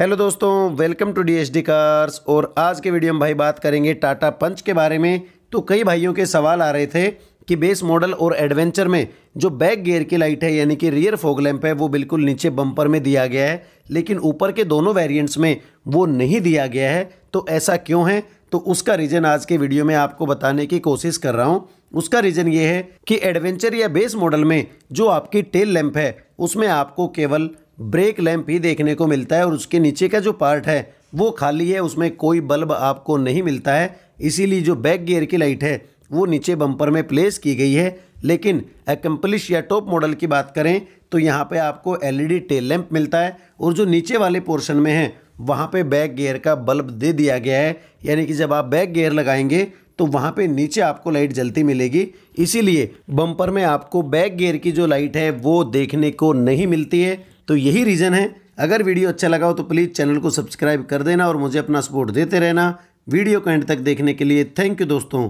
hello दोस्तों welcome to D H D cars और आज के वीडियो में भाई बात करेंगे टाटा पंच के बारे में तो कई भाइयों के सवाल आ रहे थे कि बेस मॉडल और एडवेंचर में जो बैक गियर की लाइट है यानी कि रियर फोग लैंप है वो बिल्कुल नीचे बम्पर में दिया गया है लेकिन ऊपर के दोनों वेरिएंट्स में वो नहीं दिया गया है तो ऐसा क्यों है तो उसका रीज़न आज के वीडियो में आपको बताने की कोशिश कर रहा हूँ उसका रीज़न ये है कि एडवेंचर या बेस मॉडल में जो आपकी टेल लैंप है उसमें आपको केवल ब्रेक लैंप ही देखने को मिलता है और उसके नीचे का जो पार्ट है वो खाली है उसमें कोई बल्ब आपको नहीं मिलता है इसीलिए जो बैक गियर की लाइट है वो नीचे बम्पर में प्लेस की गई है लेकिन एक्म्पलिश या टॉप मॉडल की बात करें तो यहाँ पे आपको एलईडी टेल लैंप मिलता है और जो नीचे वाले पोर्शन में है वहाँ पे बैक गियर का बल्ब दे दिया गया है यानी कि जब आप बैक गियर लगाएंगे तो वहाँ पे नीचे आपको लाइट जलती मिलेगी इसीलिए बम्पर में आपको बैक गियर की जो लाइट है वो देखने को नहीं मिलती है तो यही रीज़न है अगर वीडियो अच्छा लगा हो तो प्लीज़ चैनल को सब्सक्राइब कर देना और मुझे अपना सपोर्ट देते रहना वीडियो को एंड तक देखने के लिए थैंक यू दोस्तों